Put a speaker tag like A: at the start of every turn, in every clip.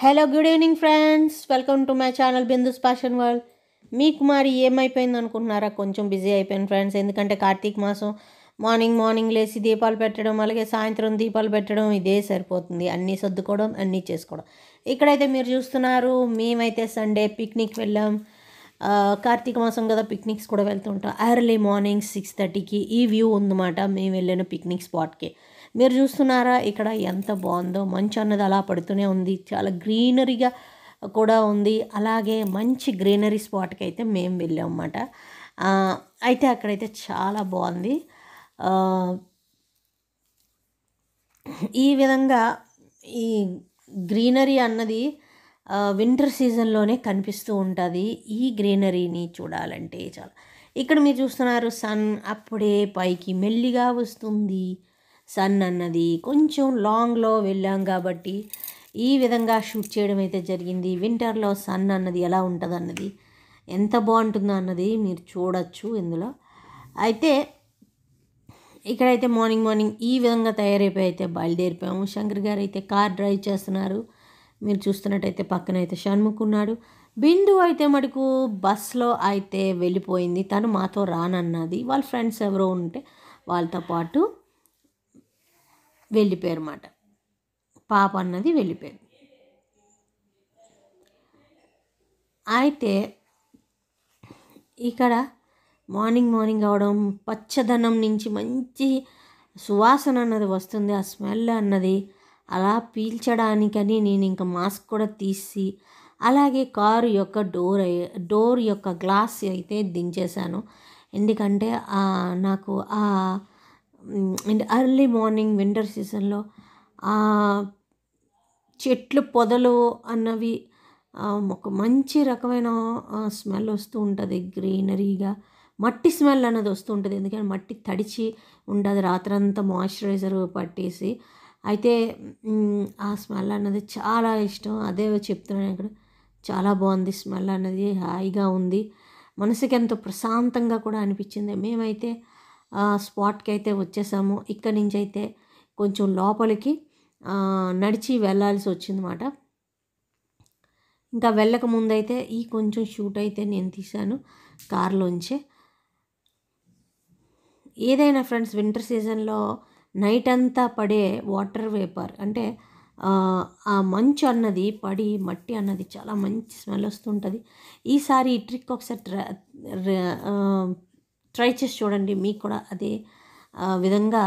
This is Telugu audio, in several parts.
A: Hello good evening friends welcome to my channel Bindu's passion world మీ కుమారి ఏమైపోయింది అనుకుంటున్నారా కొంచెం బిజీ అయిపోయింది ఫ్రెండ్స్ ఎందుకంటే కార్తీక మాసం మార్నింగ్ మార్నింగ్ లేచి దీపాలు పెట్టడం అలాగే సాయంత్రం దీపాలు పెట్టడం ఇదే సరిపోతుంది అన్నీ సర్దుకోవడం అన్నీ చేసుకోవడం ఇక్కడైతే మీరు చూస్తున్నారు మేమైతే సండే పిక్నిక్ వెళ్ళాం కార్తీక మాసం కదా పిక్నిక్స్ కూడా వెళ్తుంటాం ఎర్లీ మార్నింగ్ సిక్స్ థర్టీకి ఈ వ్యూ ఉందన్నమాట మేము వెళ్ళిన పిక్నిక్ స్పాట్కి మీరు చూస్తున్నారా ఇక్కడ ఎంత బాగుందో మంచు అన్నది అలా పడుతూనే ఉంది చాలా గ్రీనరీగా కూడా ఉంది అలాగే మంచి గ్రీనరీ స్పాట్కి అయితే మేము వెళ్ళాం అన్నమాట అయితే అక్కడైతే చాలా బాగుంది ఈ విధంగా ఈ గ్రీనరీ అన్నది వింటర్ సీజన్లోనే కనిపిస్తూ ఉంటుంది ఈ గ్రీనరీని చూడాలంటే చాలా ఇక్కడ మీరు చూస్తున్నారు సన్ అప్పుడే పైకి మెల్లిగా వస్తుంది సన్ అన్నది కొంచెం లాంగ్లో వెళ్ళాం కాబట్టి ఈ విధంగా షూట్ చేయడం అయితే జరిగింది వింటర్లో సన్ అన్నది ఎలా ఉంటుంది అన్నది ఎంత బాగుంటుందో అన్నది మీరు చూడొచ్చు ఇందులో అయితే ఇక్కడైతే మార్నింగ్ మార్నింగ్ ఈ విధంగా తయారైపోయి అయితే బయలుదేరిపోయాము శంకర్ గారు అయితే కార్ డ్రైవ్ చేస్తున్నారు మీరు చూస్తున్నట్టయితే పక్కన అయితే షణ్ముఖ్ ఉన్నాడు బిందు అయితే మటుకు బస్లో అయితే వెళ్ళిపోయింది తను మాతో రానన్నది వాళ్ళ ఫ్రెండ్స్ ఎవరో ఉంటే వాళ్ళతో పాటు వెళ్ళిపోయారు అన్నమాట పాప అన్నది వెళ్ళిపోయింది అయితే ఇక్కడ మార్నింగ్ మార్నింగ్ అవడం పచ్చదనం నుంచి మంచి సువాసన అన్నది వస్తుంది ఆ స్మెల్ అన్నది అలా పీల్చడానికని నేను ఇంకా మాస్క్ కూడా తీసి అలాగే కారు యొక్క డోర్ డోర్ యొక్క గ్లాస్ అయితే దించేశాను ఎందుకంటే నాకు ఆ అండ్ అర్లీ మార్నింగ్ వింటర్ సీజన్లో చెట్లు పొదలు అన్నవి ఒక మంచి రకమైన స్మెల్ వస్తూ ఉంటుంది గ్రీనరీగా మట్టి స్మెల్ అన్నది వస్తూ ఉంటుంది ఎందుకంటే మట్టి తడిచి ఉండదు రాత్రంతా మాయిశ్చరైజర్ పట్టేసి అయితే ఆ స్మెల్ అన్నది చాలా ఇష్టం అదే చెప్తున్నాను ఇక్కడ చాలా బాగుంది స్మెల్ అన్నది హాయిగా ఉంది మనసుకి ఎంతో ప్రశాంతంగా కూడా అనిపించింది మేమైతే స్పాట్కి అయితే వచ్చేసాము ఇక్కడి నుంచి అయితే కొంచెం లోపలికి నడిచి వెళ్ళాల్సి వచ్చిందన్నమాట ఇంకా వెళ్ళక ముందైతే ఈ కొంచెం షూట్ అయితే నేను తీశాను కారులోంచే ఏదైనా ఫ్రెండ్స్ వింటర్ సీజన్లో నైట్ అంతా పడే వాటర్ వేపర్ అంటే ఆ మంచు అన్నది పడి మట్టి అన్నది చాలా మంచి స్మెల్ వస్తుంటుంది ఈసారి ఈ ట్రిక్ ఒకసారి ట్రై చేసి చూడండి మీకు కూడా అదే విధంగా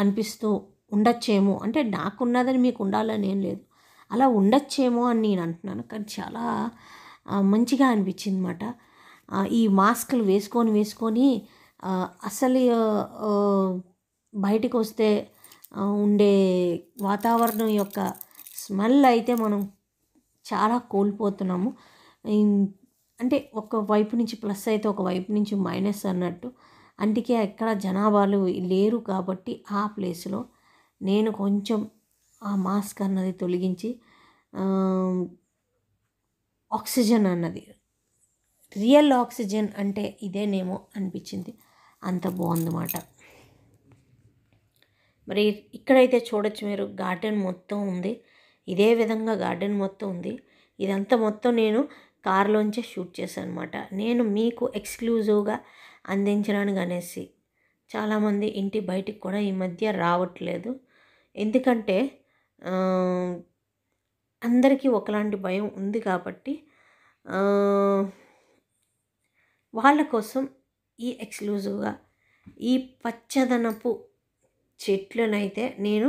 A: అనిపిస్తూ ఉండొచ్చేమో అంటే నాకున్నదని మీకు ఉండాలని ఏం లేదు అలా ఉండొచ్చేమో అని నేను అంటున్నాను కానీ చాలా మంచిగా అనిపించింది అనమాట ఈ మాస్కులు వేసుకొని వేసుకొని అసలు బయటకు వస్తే ఉండే వాతావరణం యొక్క స్మెల్ అయితే మనం చాలా కోల్పోతున్నాము అంటే ఒక వైపు నుంచి ప్లస్ అయితే ఒక వైపు నుంచి మైనస్ అన్నట్టు అందుకే అక్కడ జనాభాలు లేరు కాబట్టి ఆ ప్లేస్లో నేను కొంచెం ఆ మాస్క్ అన్నది తొలగించి ఆక్సిజన్ అన్నది రియల్ ఆక్సిజన్ అంటే ఇదేనేమో అనిపించింది అంత బాగుందన్నమాట మరి ఇక్కడైతే చూడొచ్చు మీరు గార్డెన్ మొత్తం ఉంది ఇదే విధంగా గార్డెన్ మొత్తం ఉంది ఇదంతా మొత్తం నేను కారులోంచే షూట్ చేశాను అనమాట నేను మీకు ఎక్స్క్లూజివ్గా అందించడానికి అనేసి చాలామంది ఇంటి బయటికి కూడా ఈ మధ్య రావట్లేదు ఎందుకంటే అందరికీ ఒకలాంటి భయం ఉంది కాబట్టి వాళ్ళ కోసం ఈ ఎక్స్క్లూజివ్గా ఈ పచ్చదనపు చెట్లనైతే నేను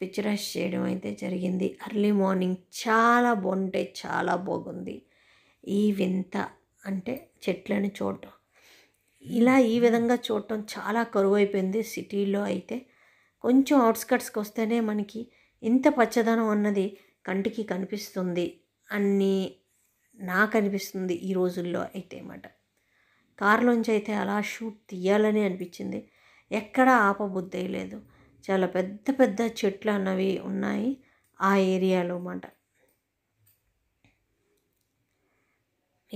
A: పిక్చరైజ్ చేయడం అయితే జరిగింది అర్లీ మార్నింగ్ చాలా బాగుంటాయి చాలా బాగుంది ఈ వింత అంటే చెట్లను చూడటం ఇలా ఈ విధంగా చూడటం చాలా కరువు అయిపోయింది సిటీలో అయితే కొంచెం అవుట్స్కట్స్కి వస్తేనే మనకి ఇంత పచ్చదనం అన్నది కంటికి కనిపిస్తుంది అన్నీ నాకు అనిపిస్తుంది ఈ రోజుల్లో అయితే అన్నమాట కారులోంచి అయితే అలా షూట్ తీయాలని అనిపించింది ఎక్కడ ఆపబుద్ధి లేదు చాలా పెద్ద పెద్ద చెట్లు అన్నవి ఉన్నాయి ఆ ఏరియాలో అన్నమాట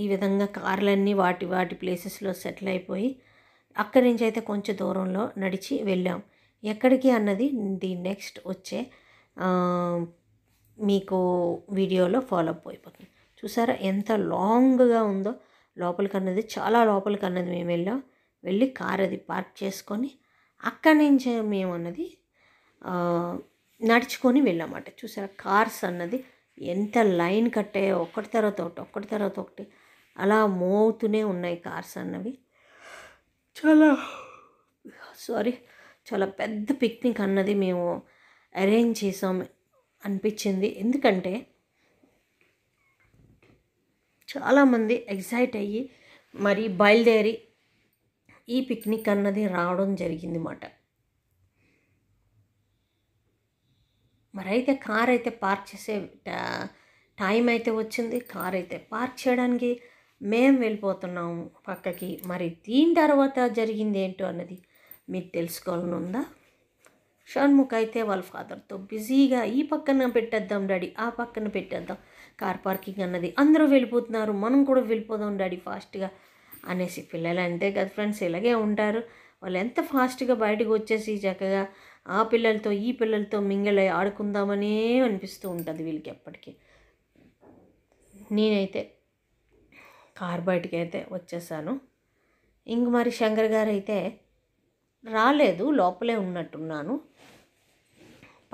A: ఈ విధంగా కార్లన్నీ వాటి వాటి ప్లేసెస్లో సెటిల్ అయిపోయి అక్కడి నుంచి అయితే కొంచెం దూరంలో నడిచి వెళ్ళాం ఎక్కడికి అన్నది ది నెక్స్ట్ వచ్చే మీకు వీడియోలో ఫాలోఅప్ అయిపోతుంది చూసారా ఎంత లాంగ్గా ఉందో లోపలికి అన్నది చాలా లోపలికి అన్నది మేము వెళ్ళాం వెళ్ళి కార్ అది పార్క్ చేసుకొని అక్కడి నుంచే మేము అన్నది నడుచుకొని వెళ్ళామట చూసారా కార్స్ అన్నది ఎంత లైన్ కట్టాయో ఒకటి తర్వాత ఒకటి ఒకటి తర్వాత ఒకటి అలా మూవ్ అవుతూనే ఉన్నాయి కార్స్ అన్నవి చాలా సారీ చాలా పెద్ద పిక్నిక్ అన్నది మేము అరేంజ్ చేసాం అనిపించింది ఎందుకంటే చాలామంది ఎగ్జైట్ అయ్యి మరి బయలుదేరి ఈ పిక్నిక్ అన్నది రావడం జరిగింది మాట మరి అయితే కార్ అయితే పార్క్ చేసే టైం అయితే వచ్చింది కార్ అయితే పార్క్ చేయడానికి మేము వెళ్ళిపోతున్నాము పక్కకి మరి దీని తర్వాత జరిగింది ఏంటో అన్నది మీరు తెలుసుకోవాలనుందా షణ్ముఖ్ అయితే వాళ్ళ ఫాదర్తో బిజీగా ఈ పక్కన పెట్టేద్దాం డాడీ ఆ పక్కన పెట్టేద్దాం కార్ పార్కింగ్ అన్నది అందరూ వెళ్ళిపోతున్నారు మనం కూడా వెళ్ళిపోదాం డాడీ ఫాస్ట్గా అనేసి పిల్లలు అంతే కదా ఫ్రెండ్స్ ఇలాగే ఉంటారు వాళ్ళు ఎంత ఫాస్ట్గా బయటకు వచ్చేసి చక్కగా ఆ పిల్లలతో ఈ పిల్లలతో మింగిల్ ఆడుకుందామనే అనిపిస్తూ ఉంటుంది వీళ్ళకి ఎప్పటికీ నేనైతే కార్ బయటికి అయితే వచ్చేసాను ఇంక మరి శంకర్ గారు అయితే రాలేదు లోపలే ఉన్నట్టున్నాను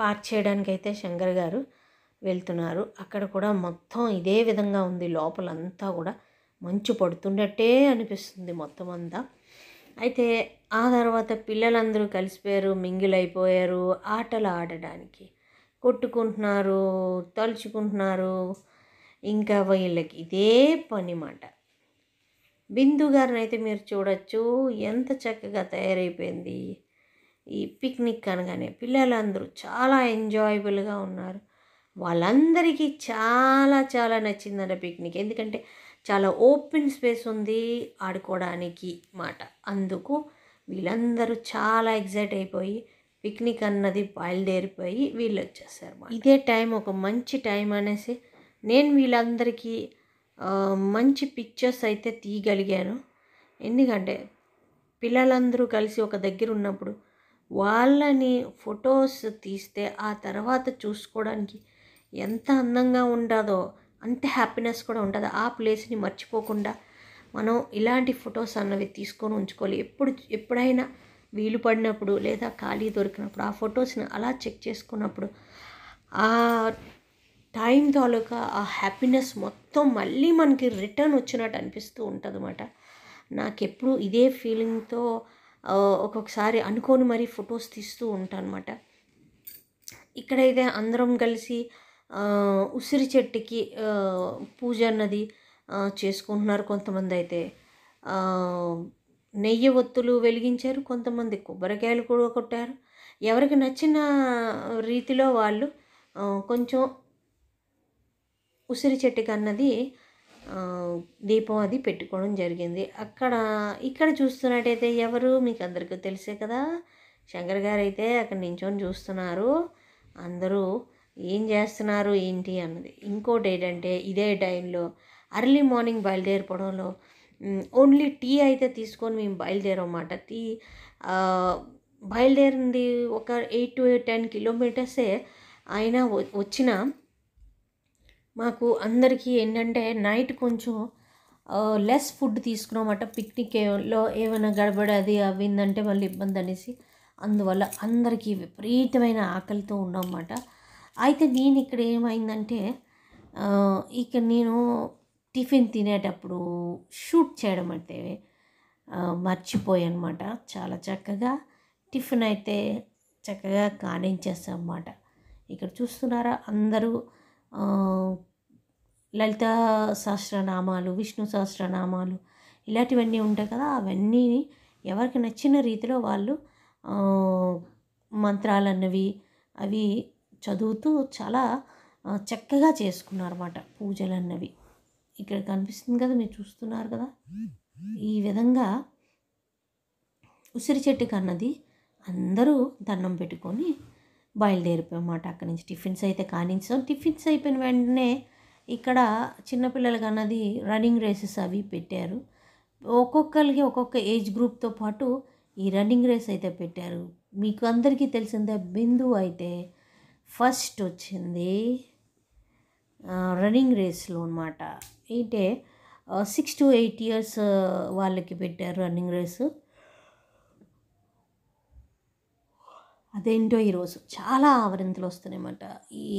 A: పార్క్ చేయడానికి అయితే శంకర్ గారు వెళ్తున్నారు అక్కడ కూడా మొత్తం ఇదే విధంగా ఉంది లోపలంతా కూడా మంచు పడుతున్నట్టే అనిపిస్తుంది మొత్తం అంతా అయితే ఆ తర్వాత పిల్లలందరూ కలిసిపోయారు మింగిల్ అయిపోయారు ఆటలు ఆడడానికి కొట్టుకుంటున్నారు తలుచుకుంటున్నారు ఇంకా వీళ్ళకి ఇదే పని మాట బిందు గారిని అయితే మీరు చూడొచ్చు ఎంత చక్కగా తయారైపోయింది ఈ పిక్నిక్ అనగానే పిల్లలందరూ చాలా ఎంజాయబుల్గా ఉన్నారు వాళ్ళందరికీ చాలా చాలా నచ్చిందంట పిక్నిక్ ఎందుకంటే చాలా ఓపెన్ స్పేస్ ఉంది ఆడుకోవడానికి మాట అందుకు వీళ్ళందరూ చాలా ఎగ్జైట్ అయిపోయి పిక్నిక్ అన్నది బయలుదేరిపోయి వీళ్ళు వచ్చేస్తారు ఇదే టైం ఒక మంచి టైం అనేసి నేను వీళ్ళందరికీ మంచి పిక్చర్స్ అయితే తీయగలిగాను ఎందుకంటే పిల్లలందరూ కలిసి ఒక దగ్గర ఉన్నప్పుడు వాళ్ళని ఫొటోస్ తీస్తే ఆ తర్వాత చూసుకోవడానికి ఎంత అందంగా ఉండదో అంత హ్యాపీనెస్ కూడా ఉంటుంది ఆ ప్లేస్ని మర్చిపోకుండా మనం ఇలాంటి ఫొటోస్ అన్నవి తీసుకొని ఉంచుకోవాలి ఎప్పుడు ఎప్పుడైనా వీలు పడినప్పుడు లేదా ఖాళీ దొరికినప్పుడు ఆ ఫొటోస్ని అలా చెక్ చేసుకున్నప్పుడు ఆ టైం తాలూకా ఆ హ్యాపీనెస్ మొత్తం మొత్తం మళ్ళీ మనకి రిటర్న్ వచ్చినట్టు అనిపిస్తూ ఉంటుంది అనమాట నాకెప్పుడు ఇదే ఫీలింగ్తో ఒక్కొక్కసారి అనుకోని మరీ ఫొటోస్ తీస్తూ ఉంటాను అనమాట ఇక్కడైతే అందరం కలిసి ఉసిరి చెట్టుకి పూజ అన్నది చేసుకుంటున్నారు కొంతమంది అయితే నెయ్యి ఒత్తులు వెలిగించారు కొంతమంది కొబ్బరికాయలు కూడా కొట్టారు ఎవరికి నచ్చిన రీతిలో వాళ్ళు కొంచెం ఉసిరి చెట్టు కన్నది దీపం అది పెట్టుకోవడం జరిగింది అక్కడ ఇక్కడ చూస్తున్నట్టయితే ఎవరు మీకు అందరికీ తెలిసే కదా శంకర్ గారు అయితే అక్కడ నించొని చూస్తున్నారు అందరూ ఏం చేస్తున్నారు ఏంటి అన్నది ఇంకోటి ఏంటంటే ఇదే టైంలో అర్లీ మార్నింగ్ బయలుదేరిపోవడంలో ఓన్లీ టీ అయితే తీసుకొని మేము బయలుదేరమాట టీ బయలుదేరింది ఒక ఎయిట్ టు టెన్ కిలోమీటర్సే అయినా వచ్చిన మాకు అందరికీ ఏంటంటే నైట్ కొంచెం లెస్ ఫుడ్ తీసుకున్నామట పిక్నిక్లో ఏమైనా గడబడి అది అవిందంటే మళ్ళీ ఇబ్బంది అనేసి అందువల్ల అందరికీ విపరీతమైన ఆకలితో ఉన్నామన్నమాట అయితే నేను ఇక్కడ ఏమైందంటే ఇక నేను టిఫిన్ తినేటప్పుడు షూట్ చేయడం అయితే మర్చిపోయానమాట చాలా చక్కగా టిఫిన్ అయితే చక్కగా కానించేస్తాం అన్నమాట ఇక్కడ చూస్తున్నారా అందరూ లలిత సహస్రనామాలు విష్ణు సహస్రనామాలు ఇలాంటివన్నీ ఉంటాయి కదా అవన్నీ ఎవరికి నచ్చిన రీతిలో వాళ్ళు మంత్రాలు అన్నవి అవి చదువుతూ చాలా చక్కగా చేసుకున్నారన్నమాట పూజలు అన్నవి ఇక్కడ కనిపిస్తుంది కదా మీరు చూస్తున్నారు కదా ఈ విధంగా ఉసిరి చెట్టు కన్నది అందరూ దండం పెట్టుకొని బయలుదేరిపోయామాట అక్కడి నుంచి టిఫిన్స్ అయితే కానించాం టిఫిన్స్ అయిపోయిన వెంటనే ఇక్కడ చిన్నపిల్లలకి అన్నది రన్నింగ్ రేసెస్ అవి పెట్టారు ఒక్కొక్కరికి ఒక్కొక్క ఏజ్ గ్రూప్తో పాటు ఈ రన్నింగ్ రేస్ అయితే పెట్టారు మీకు అందరికీ తెలిసిందే బిందు అయితే ఫస్ట్ వచ్చింది రన్నింగ్ రేస్లో అనమాట అయితే సిక్స్ టు ఎయిట్ ఇయర్స్ వాళ్ళకి పెట్టారు రన్నింగ్ రేసు అదేంటో ఈరోజు చాలా ఆవరింతలు వస్తున్నాయన్నమాట ఈ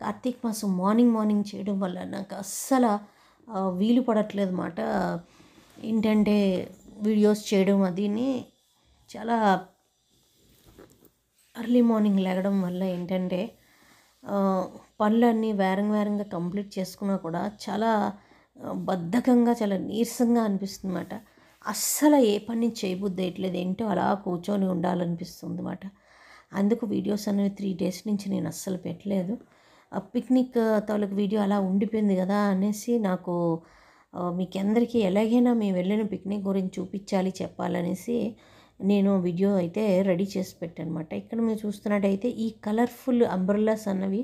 A: కార్తీక మాసం మార్నింగ్ మార్నింగ్ చేయడం వల్ల నాకు అస్సలు వీలు పడట్లేదు అన్నమాట ఏంటంటే వీడియోస్ చేయడం అదిని చాలా అర్లీ మార్నింగ్ లేగడం వల్ల ఏంటంటే పనులన్నీ వేరంగా వేరంగా కంప్లీట్ చేసుకున్నా కూడా చాలా బద్ధకంగా చాలా నీరసంగా అనిపిస్తుంది అన్నమాట అస్సలు ఏ పని చేయబుద్ధి ఏంటో అలా కూర్చొని ఉండాలనిపిస్తుంది అన్నమాట అందుకు వీడియోస్ అనేవి త్రీ డేస్ నుంచి నేను అస్సలు పెట్టలేదు పిక్నిక్ తాలూకు వీడియో అలా ఉండిపోయింది కదా అనేసి నాకు మీకు ఎలాగైనా మేము వెళ్ళిన పిక్నిక్ గురించి చూపించాలి చెప్పాలనేసి నేను వీడియో అయితే రెడీ చేసి పెట్టానమాట ఇక్కడ మీరు చూస్తున్నట్టయితే ఈ కలర్ఫుల్ అంబ్రెల్లాస్ అన్నవి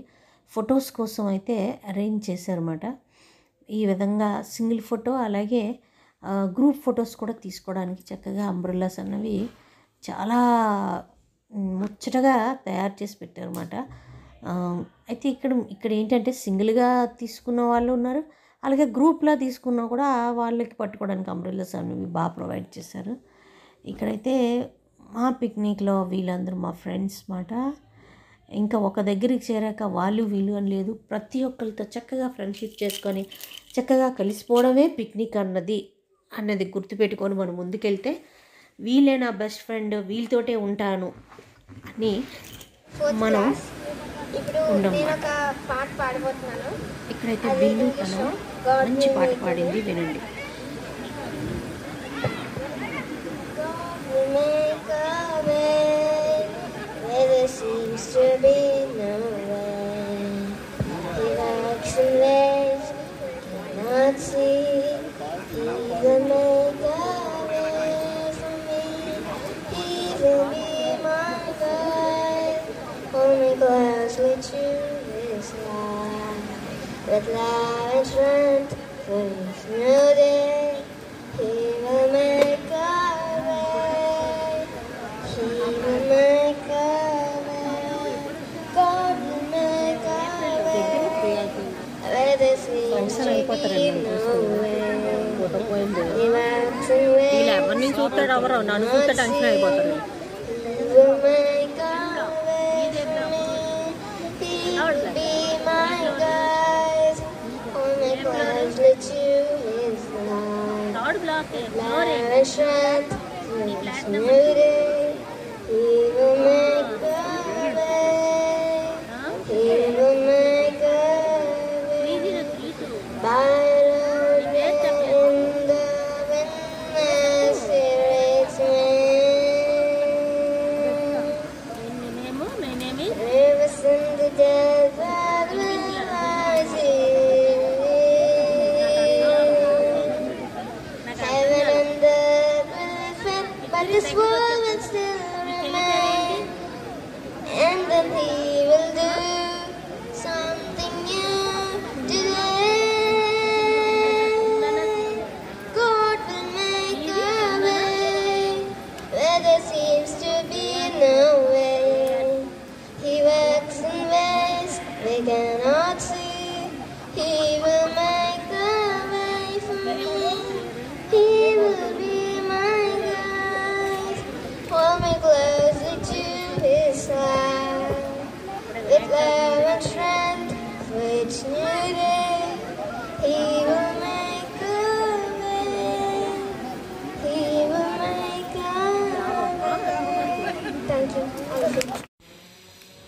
A: ఫొటోస్ కోసం అయితే అరేంజ్ చేశారన్నమాట ఈ విధంగా సింగిల్ ఫోటో అలాగే గ్రూప్ ఫొటోస్ కూడా తీసుకోవడానికి చక్కగా అంబ్రెల్లాస్ అన్నవి చాలా ముచ్చటగా తయారు చేసి పెట్టారన్నమాట అయితే ఇక్కడ ఇక్కడ ఏంటంటే సింగిల్గా తీసుకున్న వాళ్ళు ఉన్నారు అలాగే గ్రూప్లా తీసుకున్నా కూడా వాళ్ళకి పట్టుకోవడానికి అంబ్రెల్లాస్ అనేవి బాగా ప్రొవైడ్ చేశారు ఇక్కడైతే మా పిక్నిక్లో వీళ్ళందరూ మా ఫ్రెండ్స్ మాట ఇంకా ఒక దగ్గరికి చేరాక వాళ్ళు వీలు అని లేదు ప్రతి ఒక్కరితో చక్కగా ఫ్రెండ్షిప్ చేసుకొని చక్కగా కలిసిపోవడమే పిక్నిక్ అన్నది అన్నది గుర్తుపెట్టుకొని మనం ముందుకెళ్తే వీళ్ళే నా బెస్ట్ ఫ్రెండ్ వీళ్ళతోటే ఉంటాను అని మనం పాడబోతున్నాను ఇక్కడైతే వీళ్ళు తను మంచి పాట పాడింది వినండి
B: Not a block, not a shred, not a this one.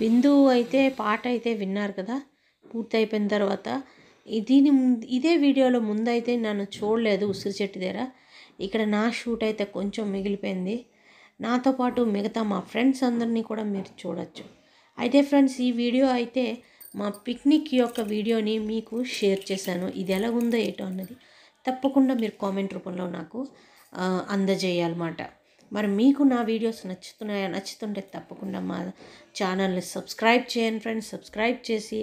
A: బిందు అయితే పాట అయితే విన్నారు కదా పూర్తి అయిపోయిన తర్వాత దీని ఇదే వీడియోలో ముందైతే నన్ను చూడలేదు ఉసిరి చెట్టు దగ్గర ఇక్కడ నా షూట్ అయితే కొంచెం మిగిలిపోయింది నాతో పాటు మిగతా మా ఫ్రెండ్స్ అందరినీ కూడా మీరు చూడొచ్చు అయితే ఫ్రెండ్స్ ఈ వీడియో అయితే మా పిక్నిక్ యొక్క వీడియోని మీకు షేర్ చేశాను ఇది ఎలా ఉందో ఏటో అన్నది తప్పకుండా మీరు కామెంట్ రూపంలో నాకు అందజేయాలన్నమాట మరి మీకు నా వీడియోస్ నచ్చుతున్నాయా నచ్చుతుంటే తప్పకుండా మా ఛానల్ని సబ్స్క్రైబ్ చేయండి ఫ్రెండ్స్ సబ్స్క్రైబ్ చేసి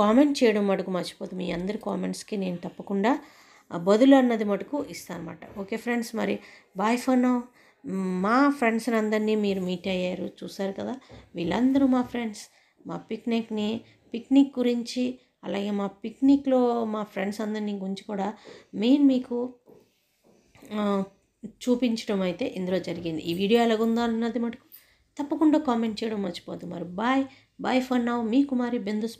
A: కామెంట్ చేయడం మటుకు మర్చిపోదు మీ అందరి కామెంట్స్కి నేను తప్పకుండా బదులు అన్నది మటుకు ఇస్తానమాట ఓకే ఫ్రెండ్స్ మరి బాయ్ ఫర్ మా ఫ్రెండ్స్ అందరినీ మీరు మీట్ అయ్యారు చూసారు కదా వీళ్ళందరూ మా ఫ్రెండ్స్ మా పిక్నిక్ని పిక్నిక్ గురించి అలాగే మా పిక్నిక్లో మా ఫ్రెండ్స్ అందరినీ గురించి కూడా మెయిన్ మీకు చూపించడం అయితే ఇందులో జరిగింది ఈ వీడియో ఎలాగుందో అన్నది మటుకు తప్పకుండా కామెంట్ చేయడం మర్చిపోదు మరి బాయ్ బాయ్ ఫర్ నౌ మీ కుమారి బిందు